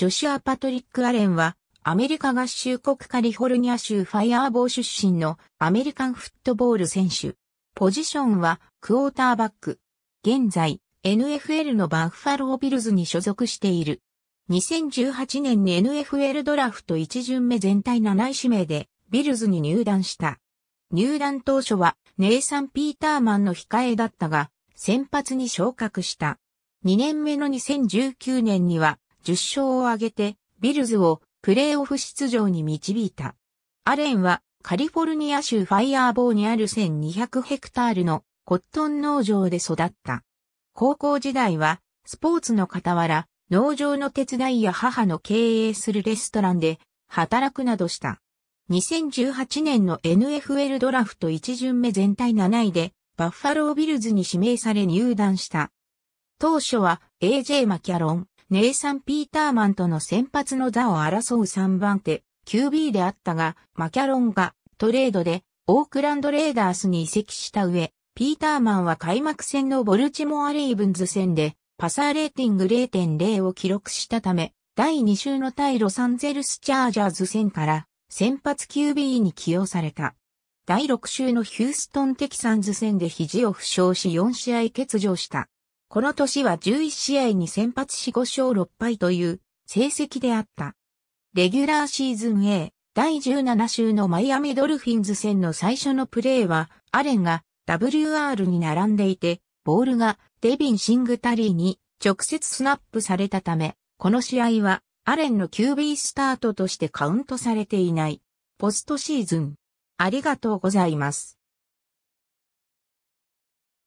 ジョシュア・パトリック・アレンは、アメリカ合衆国カリフォルニア州ファイアーボー出身のアメリカンフットボール選手。ポジションはクォーターバック。現在、NFL のバッファロービルズに所属している。2018年に NFL ドラフト1巡目全体7位指名でビルズに入団した。入団当初はネイサン・ピーターマンの控えだったが、先発に昇格した。2年目の2019年には10勝を挙げて、ビルズをプレーオフ出場に導いた。アレンはカリフォルニア州ファイアーボーにある1200ヘクタールのコットン農場で育った。高校時代はスポーツの傍ら農場の手伝いや母の経営するレストランで働くなどした。2018年の NFL ドラフト1巡目全体7位でバッファロービルズに指名され入団した。当初は AJ マキャロン、ネイサン・ピーターマンとの先発の座を争う3番手、QB であったが、マキャロンがトレードでオークランドレーダースに移籍した上、ピーターマンは開幕戦のボルチモア・レイブンズ戦で、パサーレーティング0.0を記録したため、第2週の対ロサンゼルス・チャージャーズ戦から、先発 QB に起用された。第6週のヒューストン・テキサンズ戦で肘を負傷し4試合欠場した。この年は11試合に先発し5勝6敗という成績であった。レギュラーシーズン A 第17週のマイアミドルフィンズ戦の最初のプレーは、アレンが WR に並んでいて、ボールがデビン・シングタリーに直接スナップされたため、この試合はアレンの QB スタートとしてカウントされていない。ポストシーズン。ありがとうございます。